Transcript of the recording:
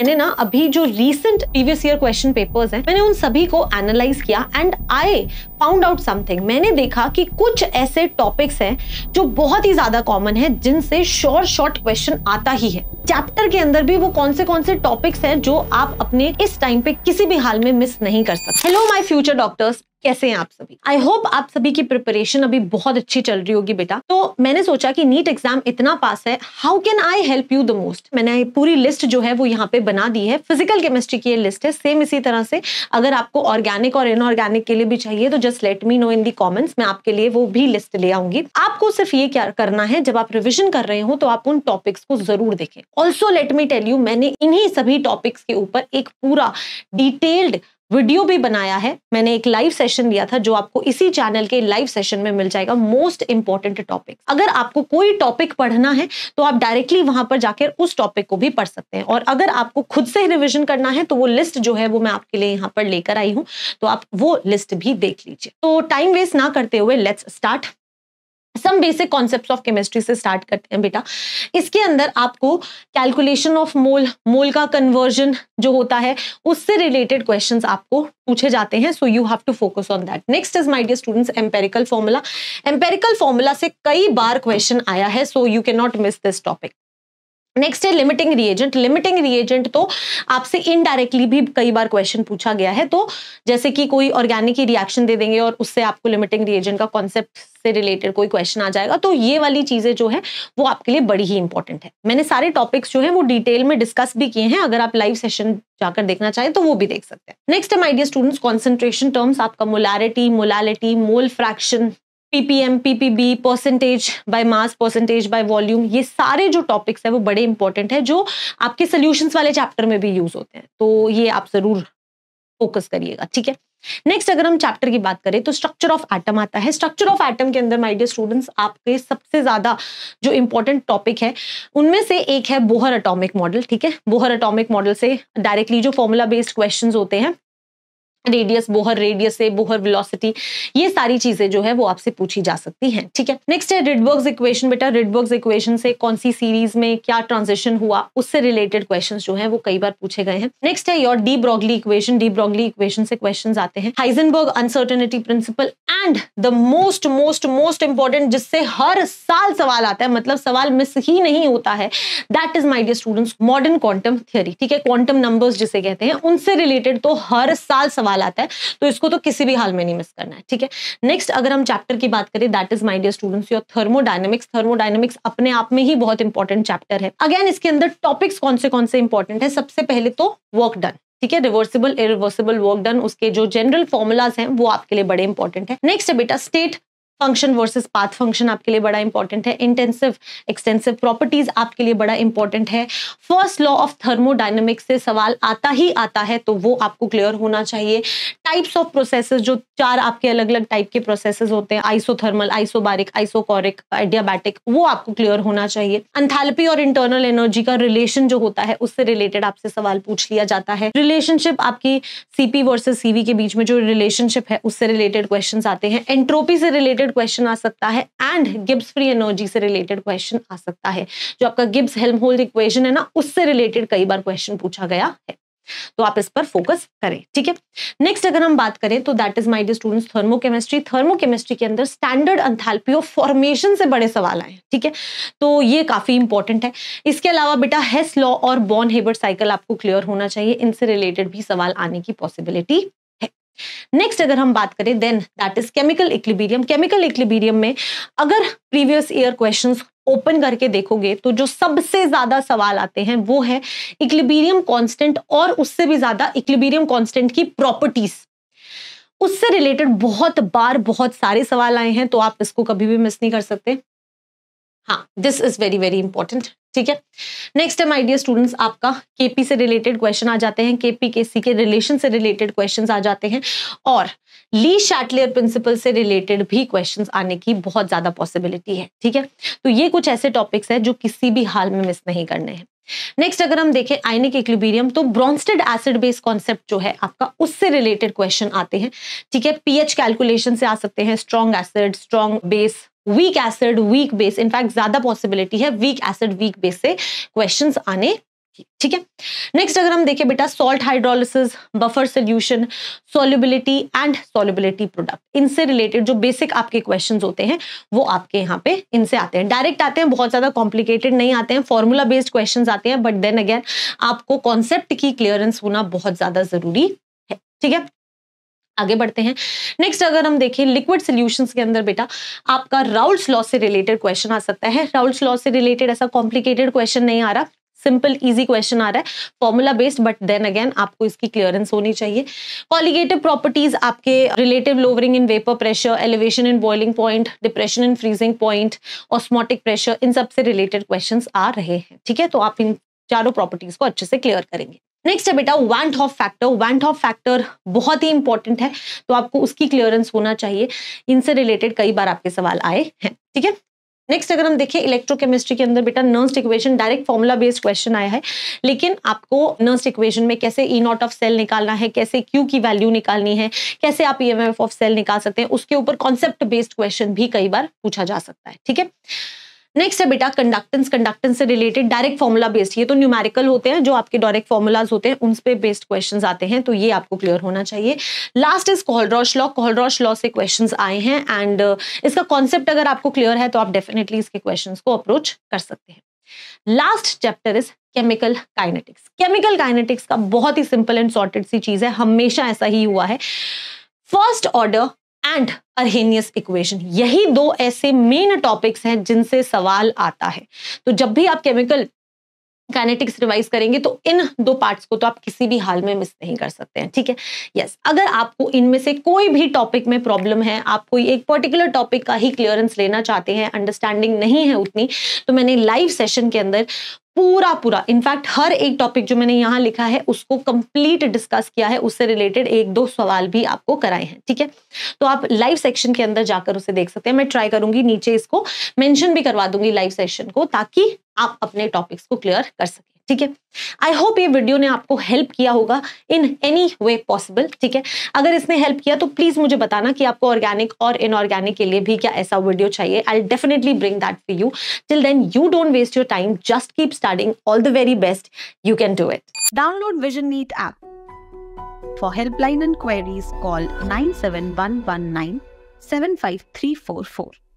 मैंने ना अभी जो recent previous year question papers हैं मैंने उन सभी को एनालाइज किया एंड आए फाउंड आउट समथिंग मैंने देखा कि कुछ ऐसे टॉपिक्स हैं जो बहुत ही ज्यादा कॉमन है जिनसे शॉर्ट शॉर्ट क्वेश्चन आता ही है चैप्टर के अंदर भी वो कौन से कौन से टॉपिक्स हैं जो आप अपने इस टाइम पे किसी भी हाल में मिस नहीं कर सकते हेलो माई फ्यूचर डॉक्टर्स कैसे हैं आप सभी आई होप आप सभी की प्रिपरेशन अभी बहुत अच्छी चल रही होगी बेटा तो मैंने सोचा कि नीट एग्जाम इतना पास है how can I help you the most मैंने पूरी लिस्ट जो है वो यहाँ पे बना दी है फिजिकल केमिस्ट्री की ये लिस्ट है सेम इसी तरह से अगर आपको ऑर्गेनिक और इनऑर्गेनिक के लिए भी चाहिए तो just just let me know in the comments मैं आपके लिए वो भी लिस्ट ले आऊंगी आपको सिर्फ ये क्या करना है जब आप रिविजन कर रहे हो तो आप उन टॉपिक्स को जरूर देखें also let me tell you मैंने इन्हीं सभी टॉपिक्स के ऊपर एक पूरा डिटेल्ड वीडियो भी बनाया है मैंने एक लाइव सेशन लिया था जो आपको इसी चैनल के लाइव सेशन में मिल जाएगा मोस्ट इंपॉर्टेंट टॉपिक अगर आपको कोई टॉपिक पढ़ना है तो आप डायरेक्टली वहां पर जाकर उस टॉपिक को भी पढ़ सकते हैं और अगर आपको खुद से रिविजन करना है तो वो लिस्ट जो है वो मैं आपके लिए यहाँ पर लेकर आई हूँ तो आप वो लिस्ट भी देख लीजिए तो टाइम वेस्ट ना करते हुए let's start some basic concept of chemistry से स्टार्ट करते हैं बेटा इसके अंदर आपको कैलकुलेशन ऑफ मोल मोल का कन्वर्जन जो होता है उससे रिलेटेड क्वेश्चन आपको पूछे जाते हैं so you have to focus on that next is my dear students empirical formula empirical formula से कई बार क्वेश्चन आया है so you can not miss this topic next है लिमिटिंग रिएजेंट लिमिटिंग रिएजेंट तो आपसे इनडायरेक्टली भी कई बार क्वेश्चन पूछा गया है तो जैसे कि कोई ऑर्गेनिक ही रिएक्शन दे देंगे और उससे आपको लिमिटिंग रिएजेंट का कॉन्सेप्ट से रिलेटेड कोई क्वेश्चन आ जाएगा तो ये वाली चीजें जो है वो आपके लिए बड़ी ही इंपॉर्टेंट है मैंने सारे टॉपिक्स जो है वो डिटेल में डिस्कस भी किए हैं अगर आप लाइव सेशन जाकर देखना चाहें तो वो भी देख सकते हैं नेक्स्ट है माइडियर स्टूडेंट्स कॉन्सेंट्रेशन टर्म्स आपका molarity molality mole fraction PPM PPB percentage by mass percentage by volume ये सारे जो टॉपिक्स है वो बड़े इंपॉर्टेंट है जो आपके सोल्यूशंस वाले चैप्टर में भी यूज होते हैं तो ये आप जरूर फोकस करिएगा ठीक है नेक्स्ट अगर हम चैप्टर की बात करें तो स्ट्रक्चर ऑफ एटम आता है स्ट्रक्चर ऑफ एटम के अंदर माय डियर स्टूडेंट्स आपके सबसे ज्यादा जो इंपॉर्टेंट टॉपिक है उनमें से एक है बोहर अटोमिक मॉडल ठीक है बोहर अटोमिक मॉडल से डायरेक्टली जो फॉर्मुला बेस्ड क्वेश्चंस होते हैं रेडियस बोहर रेडियस है बोहर वेलोसिटी ये सारी चीजें जो है वो आपसे पूछी जा सकती हैं ठीक है नेक्स्ट है रिडबर्ग इक्वेशन बेटा रिडबर्ग इक्वेशन से कौन सी सीरीज में क्या ट्रांजिशन हुआ उससे रिलेटेड क्वेश्चन जो है वो कई बार पूछे गए हैं नेक्स्ट है your de Broglie equation de Broglie equation से क्वेश्चन आते हैं Heisenberg uncertainty principle and the most most most important जिससे हर साल सवाल आता है मतलब सवाल मिस ही नहीं होता है that is my dear students modern quantum theory ठीक है क्वांटम नंबर्स जिसे कहते हैं उनसे रिलेटेड तो हर साल सवाल सवाल आता है तो इसको तो किसी भी हाल में नहीं मिस करना है ठीक है नेक्स्ट अगर हम चैप्टर की बात करें that is my dear students your thermodynamics thermodynamics अपने आप में ही बहुत इंपॉर्टेंट चैप्टर है अगेन इसके अंदर टॉपिक्स कौन से कौन से इंपॉर्टेंट है सबसे पहले तो वर्क डन ठीक है रिवर्सिबल इरिवर्सिबल वर्क डन उसके जो जनरल फॉर्मुलाज हैं वो आपके लिए बड़े इंपॉर्टेंट है नेक्स्ट है बेटा state function versus path function आपके लिए बड़ा इंपॉर्टेंट है इंटेंसिव एक्सटेंसिव प्रॉपर्टीज आपके लिए बड़ा इंपॉर्टेंट है फर्स्ट लॉ ऑफ थर्मोडाइनमिक्स से सवाल आता ही आता है तो वो आपको क्लियर होना चाहिए टाइप्स ऑफ प्रोसेसेस जो चार आपके अलग अलग टाइप के प्रोसेसेस होते हैं आइसोथर्मल आइसोबारिक आइसोकोरिक एडियाबैटिक वो आपको क्लियर होना चाहिए अंथालपी और इंटरनल एनर्जी का रिलेशन जो होता है उससे रिलेटेड आपसे सवाल पूछ लिया जाता है रिलेशनशिप आपकी सीपी वर्सेस सीवी के बीच में जो रिलेशनशिप है उससे रिलेटेड क्वेश्चन आते हैं एंट्रोपी से रिलेटेड रिलेटेड क्वेश्चन आ सकता है एंड गिब्स फ्री एनर्जी से रिलेटेड क्वेश्चन आ सकता है जो आपका गिब्स हेल्म होल्ड इक्वेशन है ना उससे रिलेटेड कई बार क्वेश्चन पूछा गया है तो आप इस पर फोकस करें ठीक है नेक्स्ट अगर हम बात करें तो that is my dear students thermochemistry thermochemistry के अंदर स्टैंडर्ड अंथेल्पी ऑफ फॉर्मेशन से बड़े सवाल आए ठीक है तो ये काफी इंपॉर्टेंट है इसके अलावा बेटा हेस लॉ और बॉर्न हेबर साइकिल आपको क्लियर होना चाहिए इनसे रिलेटेड भी सवाल आने की पॉसिबिलिटी नेक्स्ट अगर हम बात करें then that is chemical equilibrium chemical equilibrium में अगर प्रीवियस ईयर क्वेश्चन ओपन करके देखोगे तो जो सबसे ज्यादा सवाल आते हैं वो है इक्लिबीरियम कॉन्स्टेंट और उससे भी ज्यादा इक्लिबीरियम कॉन्स्टेंट की प्रॉपर्टीज उससे रिलेटेड बहुत बार बहुत सारे सवाल आए हैं तो आप इसको कभी भी मिस नहीं कर सकते हाँ this is very very important ठीक है नेक्स्ट है माइडियर स्टूडेंट्स आपका केपी से रिलेटेड क्वेश्चन आ जाते हैं केपी सी के रिलेशन से रिलेटेड क्वेश्चन आ जाते हैं और ली शैटलियर प्रिंसिपल से रिलेटेड भी क्वेश्चंस आने की बहुत ज्यादा पॉसिबिलिटी है ठीक है तो ये कुछ ऐसे टॉपिक्स हैं जो किसी भी हाल में मिस नहीं करने हैं नेक्स्ट अगर हम देखें आयनिक इक्लिबीरियम तो ब्रॉन्स्टेड एसिड बेस कॉन्सेप्ट जो है आपका उससे रिलेटेड क्वेश्चन आते हैं ठीक है पीएच कैलकुलेशन से आ सकते हैं strong acid strong base weak acid weak base in fact ज्यादा पॉसिबिलिटी है वीक एसिड वीक बेस से क्वेश्चंस आने ठीक है नेक्स्ट अगर हम देखें बेटा salt hydrolysis buffer solution solubility and solubility product इनसे रिलेटेड जो बेसिक आपके क्वेश्चन होते हैं वो आपके यहाँ पे इनसे आते हैं डायरेक्ट आते हैं बहुत ज्यादा कॉम्प्लिकेटेड नहीं आते हैं फॉर्मूला बेस्ड क्वेश्चन आते हैं बट देन अगेन आपको कॉन्सेप्ट की क्लियरेंस होना बहुत ज्यादा जरूरी है ठीक है आगे बढ़ते हैं नेक्स्ट अगर हम देखें लिक्विड सोल्यूशंस के अंदर बेटा आपका राउल्स लॉ से रिलेटेड क्वेश्चन आ सकता है राउल्स लॉ से रिलेटेड ऐसा कॉम्प्लिकेटेड क्वेश्चन नहीं आ रहा सिंपल इजी क्वेश्चन आ रहा है formula based but then again आपको इसकी क्लियरेंस होनी चाहिए कॉलिगेटिव प्रॉपर्टीज आपके relative lowering in vapour pressure elevation in boiling point depression in freezing point osmotic pressure इन सबसे रिलेटेड क्वेश्चन आ रहे हैं ठीक है तो आप इन चारों प्रॉपर्टीज को अच्छे से क्लियर करेंगे नेक्स्ट है बेटा van't Hoff factor van't Hoff factor बहुत ही इंपॉर्टेंट है तो आपको उसकी क्लियरेंस होना चाहिए इनसे रिलेटेड कई बार आपके सवाल आए हैं ठीक है नेक्स्ट अगर हम देखें इलेक्ट्रोकेमिस्ट्री के अंदर बेटा Nernst equation direct formula based question आया है लेकिन आपको नर्स इक्वेशन में कैसे ई नॉट ऑफ सेल निकालना है कैसे क्यू की वैल्यू निकालनी है कैसे आप ई ऑफ सेल निकाल सकते हैं उसके ऊपर कॉन्सेप्ट बेस्ड क्वेश्चन भी कई बार पूछा जा सकता है ठीक है नेक्स्ट है बेटा कंडक्टेंस कंडक्टेंस से रिलेटेड डायरेक्ट फॉर्मूला बेस्ड ये तो न्यूमेरिकल होते हैं जो आपके डायरेक्ट फॉर्मुलाज होते हैं उन पे बेस्ड क्वेश्चन आते हैं तो ये आपको क्लियर होना चाहिए last is Kohlrausch law Kohlrausch law से क्वेश्चन आए हैं एंड uh, इसका कॉन्सेप्ट अगर आपको क्लियर है तो आप डेफिनेटली इसके क्वेश्चन को अप्रोच कर सकते हैं last chapter is chemical kinetics chemical kinetics का बहुत ही सिंपल एंड सॉर्टेड सी चीज है हमेशा ऐसा ही हुआ है first order and Arrhenius equation यही दो ऐसे मेन टॉपिक्स हैं जिनसे सवाल आता है तो जब भी आप केमिकल काइनेटिक्स रिवाइज करेंगे तो इन दो पार्ट्स को तो आप किसी भी हाल में मिस नहीं कर सकते हैं ठीक है यस yes, अगर आपको इनमें से कोई भी टॉपिक में प्रॉब्लम है आप कोई एक पर्टिकुलर टॉपिक का ही क्लियरेंस लेना चाहते हैं अंडरस्टैंडिंग नहीं है उतनी तो मैंने लाइव सेशन के अंदर पूरा पूरा इनफैक्ट हर एक टॉपिक जो मैंने यहाँ लिखा है उसको कंप्लीट डिस्कस किया है उससे रिलेटेड एक दो सवाल भी आपको कराए हैं ठीक है तो आप लाइव सेक्शन के अंदर जाकर उसे देख सकते हैं मैं ट्राई करूंगी नीचे इसको मेंशन भी करवा दूंगी लाइव सेक्शन को ताकि आप अपने टॉपिक्स को क्लियर कर सकें ठीक है आई होप ये वीडियो ने आपको हेल्प किया होगा इन एनी वे पॉसिबल ठीक है अगर इसने हेल्प किया तो प्लीज मुझे बताना कि आपको ऑर्गेनिक और इनऑर्गेनिक के लिए भी क्या ऐसा वीडियो चाहिए I definitely bring that for you till then you don't waste your time just keep starting all the very best you can do it download Vision NEET app one nine seven five three four four